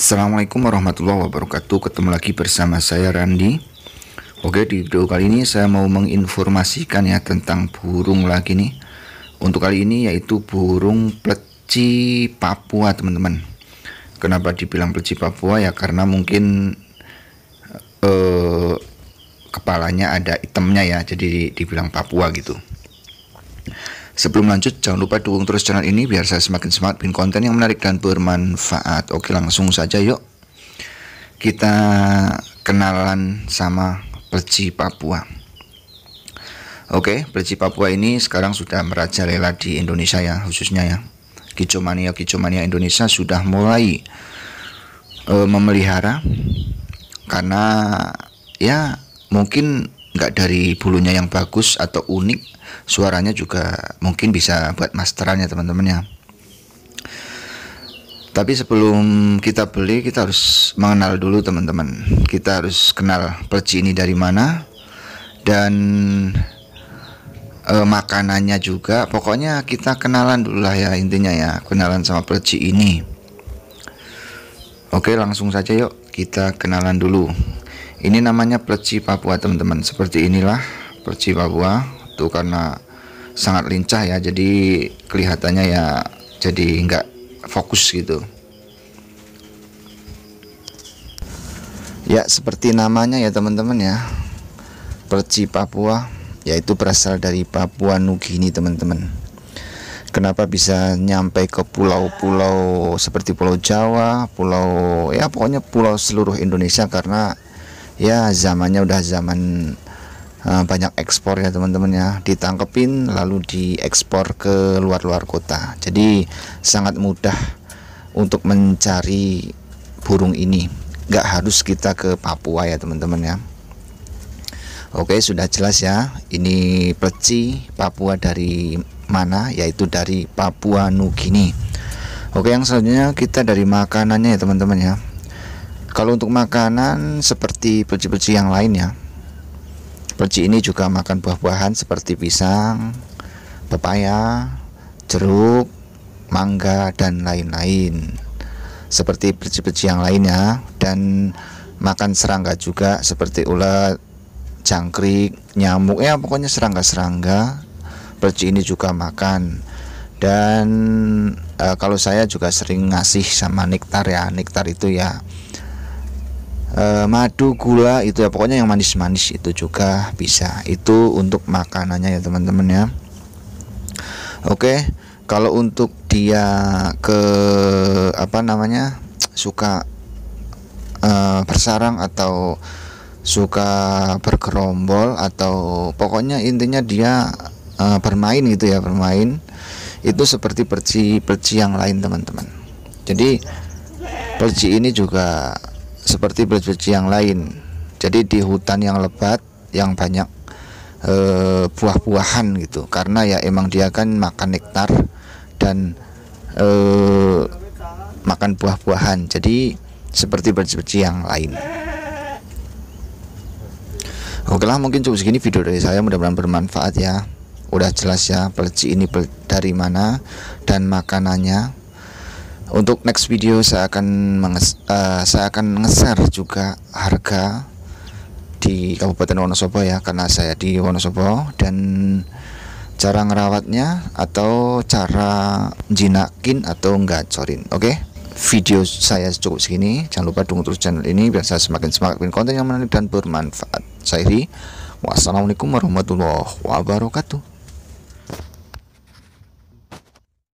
Assalamualaikum warahmatullahi wabarakatuh Ketemu lagi bersama saya Randi Oke di video kali ini saya mau menginformasikan ya tentang burung lagi nih Untuk kali ini yaitu burung pleci Papua teman-teman Kenapa dibilang pleci Papua ya karena mungkin eh, Kepalanya ada itemnya ya jadi dibilang Papua gitu Sebelum lanjut, jangan lupa dukung terus channel ini biar saya semakin semangat bikin konten yang menarik dan bermanfaat. Oke, langsung saja yuk. Kita kenalan sama Perci Papua. Oke, Perci Papua ini sekarang sudah merajalela di Indonesia ya, khususnya ya. Kicomania Kicomania Indonesia sudah mulai uh, memelihara karena ya mungkin nggak dari bulunya yang bagus atau unik suaranya juga mungkin bisa buat masteran ya teman-teman ya tapi sebelum kita beli kita harus mengenal dulu teman-teman kita harus kenal perci ini dari mana dan e, makanannya juga pokoknya kita kenalan dulu lah ya intinya ya kenalan sama perci ini oke langsung saja yuk kita kenalan dulu ini namanya perci Papua teman-teman seperti inilah perci Papua tuh karena sangat lincah ya jadi kelihatannya ya jadi nggak fokus gitu ya seperti namanya ya teman-teman ya perci Papua yaitu berasal dari Papua Nugini teman-teman kenapa bisa nyampe ke pulau-pulau seperti pulau Jawa pulau ya pokoknya pulau seluruh Indonesia karena ya zamannya udah zaman uh, banyak ekspor ya teman-teman ya ditangkepin lalu diekspor ke luar-luar kota jadi sangat mudah untuk mencari burung ini nggak harus kita ke Papua ya teman-teman ya Oke sudah jelas ya ini peci Papua dari mana yaitu dari Papua Nugini Oke yang selanjutnya kita dari makanannya ya teman-teman ya kalau untuk makanan seperti peci-peci yang lainnya, ya. Peci ini juga makan buah-buahan seperti pisang, pepaya, jeruk, mangga dan lain-lain. Seperti peci-peci yang lainnya dan makan serangga juga seperti ulat, jangkrik, nyamuk ya pokoknya serangga-serangga. Peci ini juga makan dan e, kalau saya juga sering ngasih sama nektar ya nektar itu ya Eh, madu gula itu ya pokoknya yang manis-manis itu juga bisa itu untuk makanannya ya teman-teman ya oke kalau untuk dia ke apa namanya suka e, bersarang atau suka bergerombol atau pokoknya intinya dia e, bermain gitu ya bermain itu seperti perci perci yang lain teman-teman jadi perci ini juga seperti berjeji yang lain. Jadi di hutan yang lebat, yang banyak e, buah-buahan gitu. Karena ya emang dia kan makan nektar dan e, makan buah-buahan. Jadi seperti berjeji yang lain. Oke lah mungkin cukup segini video dari saya mudah-mudahan bermanfaat ya. Udah jelas ya peleci ini dari mana dan makanannya untuk next video saya akan uh, saya akan ngeser juga harga di Kabupaten Wonosobo ya karena saya di Wonosobo dan cara ngerawatnya atau cara jinakin atau enggak corin oke okay? video saya cukup segini jangan lupa dukung terus channel ini biar saya semakin semangat bikin konten yang menarik dan bermanfaat saya Wassalamualaikum warahmatullahi wabarakatuh